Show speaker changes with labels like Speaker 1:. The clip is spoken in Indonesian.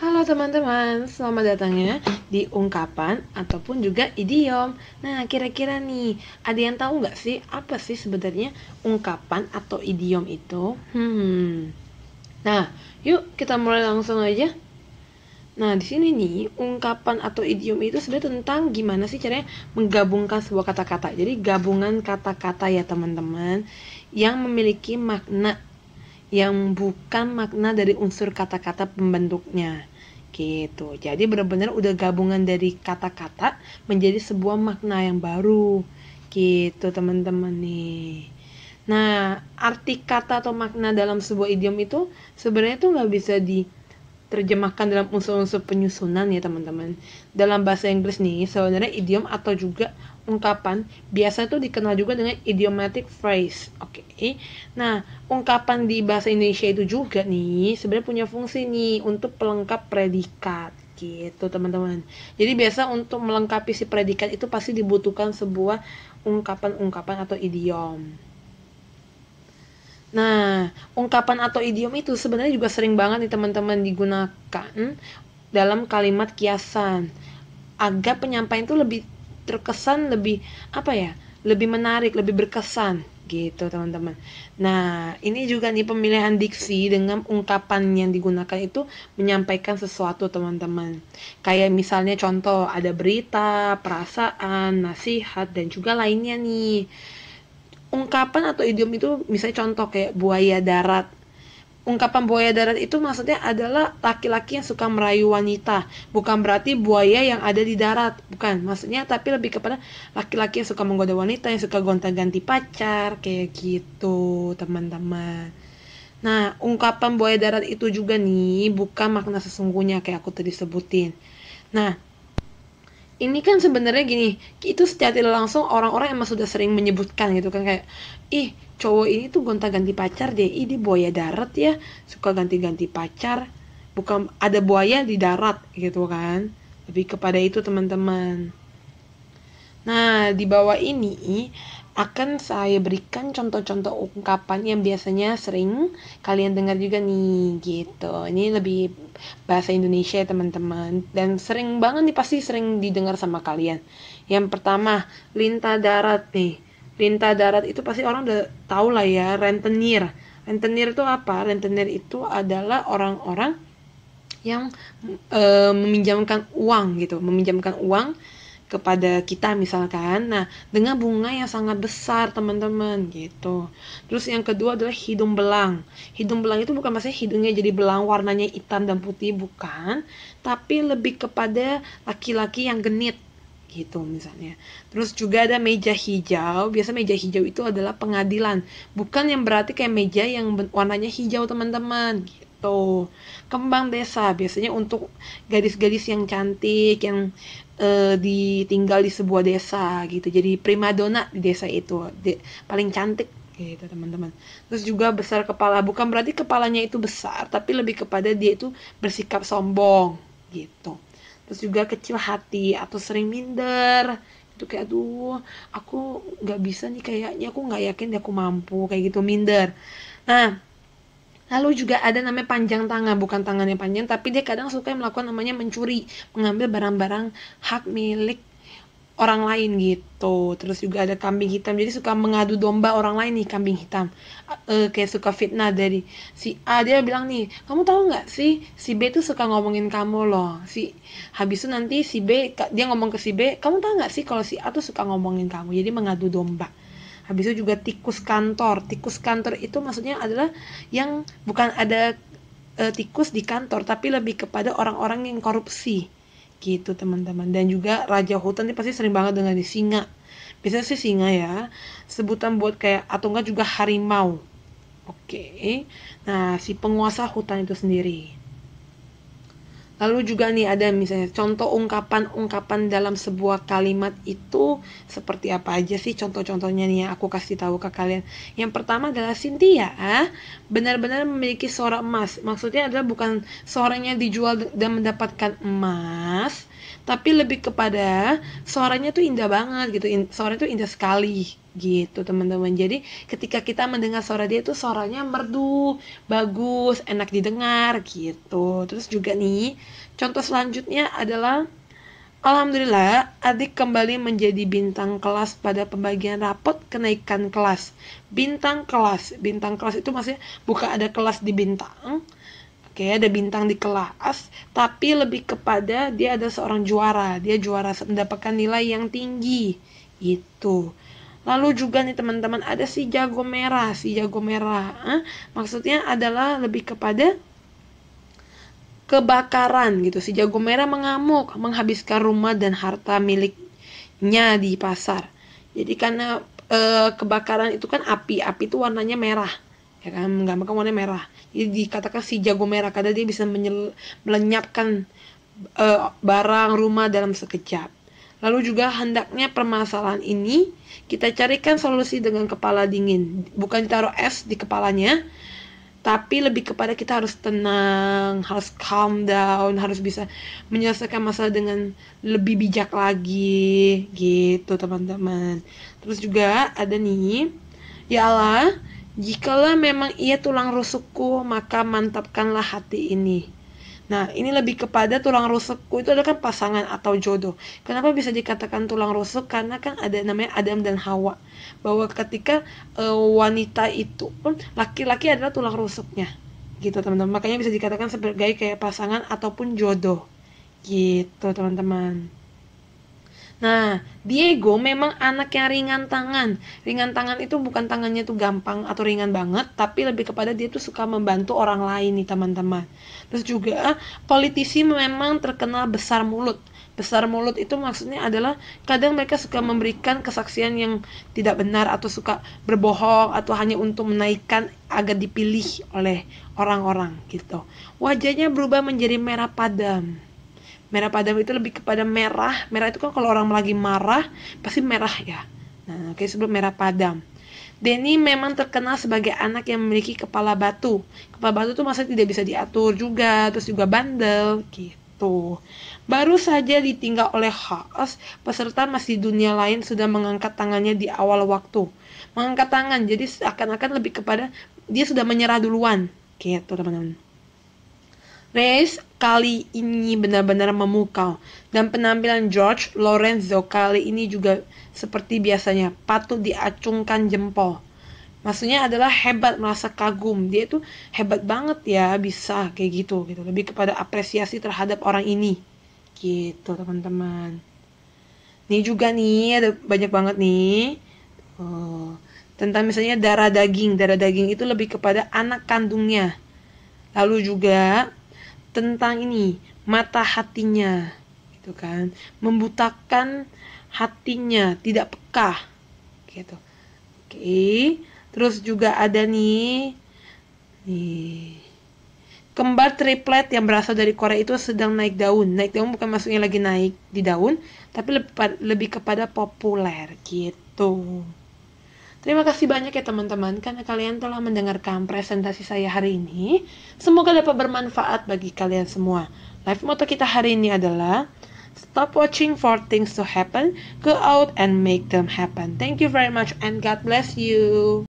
Speaker 1: Halo teman-teman, selamat datangnya di ungkapan ataupun juga idiom. Nah, kira-kira nih, ada yang tahu nggak sih apa sih sebenarnya ungkapan atau idiom itu? Hmm. Nah, yuk kita mulai langsung aja. Nah, di sini nih, ungkapan atau idiom itu sebenarnya tentang gimana sih caranya menggabungkan sebuah kata-kata. Jadi, gabungan kata-kata ya, teman-teman, yang memiliki makna yang bukan makna dari unsur kata-kata pembentuknya gitu jadi benar-benar udah gabungan dari kata-kata menjadi sebuah makna yang baru gitu teman-teman nih nah arti kata atau makna dalam sebuah idiom itu sebenarnya tuh nggak bisa di terjemahkan dalam unsur-unsur penyusunan ya teman-teman. Dalam bahasa Inggris nih sebenarnya idiom atau juga ungkapan biasa itu dikenal juga dengan idiomatic phrase. Oke. Okay? Nah, ungkapan di bahasa Indonesia itu juga nih sebenarnya punya fungsi nih untuk pelengkap predikat gitu teman-teman. Jadi biasa untuk melengkapi si predikat itu pasti dibutuhkan sebuah ungkapan-ungkapan atau idiom. Nah, ungkapan atau idiom itu sebenarnya juga sering banget nih teman-teman digunakan dalam kalimat kiasan agar penyampaian itu lebih terkesan lebih apa ya? lebih menarik, lebih berkesan gitu teman-teman. Nah ini juga nih pemilihan diksi dengan ungkapan yang digunakan itu menyampaikan sesuatu teman-teman. Kayak misalnya contoh ada berita, perasaan, nasihat dan juga lainnya nih ungkapan atau idiom itu misalnya contoh kayak buaya darat ungkapan buaya darat itu maksudnya adalah laki-laki yang suka merayu wanita. Bukan berarti buaya yang ada di darat, bukan. Maksudnya tapi lebih kepada laki-laki yang suka menggoda wanita, yang suka gonta-ganti pacar, kayak gitu, teman-teman. Nah, ungkapan buaya darat itu juga nih bukan makna sesungguhnya kayak aku tadi sebutin. Nah, ini kan sebenarnya gini itu secara tidak langsung orang-orang emang sudah sering menyebutkan gitu kan kayak ih cowok ini tuh gonta-ganti pacar deh ih dia buaya darat ya suka ganti-ganti pacar bukan ada buaya di darat gitu kan lebih kepada itu teman-teman nah di bawah ini akan saya berikan contoh-contoh ungkapan yang biasanya sering kalian dengar juga nih gitu. Ini lebih bahasa Indonesia ya teman-teman dan sering banget nih pasti sering didengar sama kalian. Yang pertama, lintah darat nih. Lintah darat itu pasti orang udah tahu lah ya, rentenir. Rentenir itu apa? Rentenir itu adalah orang-orang yang e, meminjamkan uang gitu, meminjamkan uang kepada kita misalkan. Nah, dengan bunga yang sangat besar, teman-teman, gitu. Terus yang kedua adalah hidung belang. Hidung belang itu bukan maksudnya hidungnya jadi belang warnanya hitam dan putih, bukan, tapi lebih kepada laki-laki yang genit gitu misalnya. Terus juga ada meja hijau. Biasa meja hijau itu adalah pengadilan, bukan yang berarti kayak meja yang warnanya hijau, teman-teman. Gitu gitu. Kembang desa biasanya untuk gadis-gadis yang cantik yang uh, ditinggal di sebuah desa gitu. Jadi primadona di desa itu, De paling cantik gitu teman-teman. Terus juga besar kepala bukan berarti kepalanya itu besar, tapi lebih kepada dia itu bersikap sombong gitu. Terus juga kecil hati atau sering minder itu kayak aduh aku nggak bisa nih kayaknya aku nggak yakin aku mampu kayak gitu minder nah Lalu juga ada namanya panjang tangan, bukan tangannya panjang, tapi dia kadang suka melakukan namanya mencuri, mengambil barang-barang hak milik orang lain gitu. Terus juga ada kambing hitam, jadi suka mengadu domba orang lain nih kambing hitam. E, kayak suka fitnah dari si A dia bilang nih, kamu tahu nggak sih si B tuh suka ngomongin kamu loh. Si habis itu nanti si B dia ngomong ke si B, kamu tahu nggak sih kalau si A tuh suka ngomongin kamu, jadi mengadu domba habis itu juga tikus kantor tikus kantor itu maksudnya adalah yang bukan ada e, tikus di kantor tapi lebih kepada orang-orang yang korupsi gitu teman-teman dan juga raja hutan ini pasti sering banget dengan di singa bisa sih singa ya sebutan buat kayak atau enggak juga harimau oke okay. nah si penguasa hutan itu sendiri Lalu juga nih ada misalnya contoh ungkapan-ungkapan dalam sebuah kalimat itu seperti apa aja sih contoh-contohnya nih yang aku kasih tahu ke kalian. Yang pertama adalah Cynthia ah benar-benar memiliki suara emas. Maksudnya adalah bukan suaranya dijual dan mendapatkan emas, tapi lebih kepada suaranya tuh indah banget gitu. In, suaranya tuh indah sekali gitu teman-teman jadi ketika kita mendengar suara dia tuh suaranya merdu bagus enak didengar gitu terus juga nih contoh selanjutnya adalah Alhamdulillah, adik kembali menjadi bintang kelas pada pembagian rapot kenaikan kelas. Bintang kelas, bintang kelas itu maksudnya bukan ada kelas di bintang, oke ada bintang di kelas, tapi lebih kepada dia ada seorang juara, dia juara mendapatkan nilai yang tinggi itu. Lalu juga nih teman-teman ada si jago merah, si jago merah. Eh? Maksudnya adalah lebih kepada kebakaran gitu. Si jago merah mengamuk, menghabiskan rumah dan harta miliknya di pasar. Jadi karena e, kebakaran itu kan api, api itu warnanya merah. Ya kan, menggambarkan warna merah. Jadi dikatakan si jago merah karena dia bisa menyel, melenyapkan e, barang rumah dalam sekejap Lalu juga hendaknya permasalahan ini kita carikan solusi dengan kepala dingin. Bukan taruh es di kepalanya, tapi lebih kepada kita harus tenang, harus calm down, harus bisa menyelesaikan masalah dengan lebih bijak lagi gitu teman-teman. Terus juga ada nih, ya Allah, jikalau memang ia tulang rusukku, maka mantapkanlah hati ini Nah, ini lebih kepada tulang rusukku itu adalah kan pasangan atau jodoh. Kenapa bisa dikatakan tulang rusuk? Karena kan ada namanya Adam dan Hawa. Bahwa ketika e, wanita itu pun laki-laki adalah tulang rusuknya. Gitu, teman-teman. Makanya bisa dikatakan sebagai kayak pasangan ataupun jodoh. Gitu, teman-teman. Nah, Diego memang anak yang ringan tangan. Ringan tangan itu bukan tangannya itu gampang atau ringan banget, tapi lebih kepada dia tuh suka membantu orang lain nih teman-teman. Terus juga politisi memang terkenal besar mulut. Besar mulut itu maksudnya adalah kadang mereka suka memberikan kesaksian yang tidak benar atau suka berbohong atau hanya untuk menaikkan agar dipilih oleh orang-orang gitu. Wajahnya berubah menjadi merah padam merah padam itu lebih kepada merah merah itu kan kalau orang lagi marah pasti merah ya nah oke okay, sebelum merah padam Denny memang terkenal sebagai anak yang memiliki kepala batu. Kepala batu tuh masa tidak bisa diatur juga, terus juga bandel gitu. Baru saja ditinggal oleh Haas, peserta masih dunia lain sudah mengangkat tangannya di awal waktu. Mengangkat tangan, jadi akan akan lebih kepada dia sudah menyerah duluan. Gitu teman-teman. Reyes kali ini benar-benar memukau dan penampilan George Lorenzo kali ini juga seperti biasanya patut diacungkan jempol. Maksudnya adalah hebat merasa kagum. Dia itu hebat banget ya bisa kayak gitu gitu. Lebih kepada apresiasi terhadap orang ini. Gitu, teman-teman. Ini juga nih ada banyak banget nih. Oh, tentang misalnya darah daging. Darah daging itu lebih kepada anak kandungnya. Lalu juga tentang ini mata hatinya gitu kan membutakan hatinya tidak peka gitu oke terus juga ada nih nih kembar triplet yang berasal dari Korea itu sedang naik daun naik daun bukan maksudnya lagi naik di daun tapi lebih, lebih kepada populer gitu Terima kasih banyak ya teman-teman karena kalian telah mendengarkan presentasi saya hari ini. Semoga dapat bermanfaat bagi kalian semua. Life motto kita hari ini adalah Stop watching for things to happen. Go out and make them happen. Thank you very much and God bless you.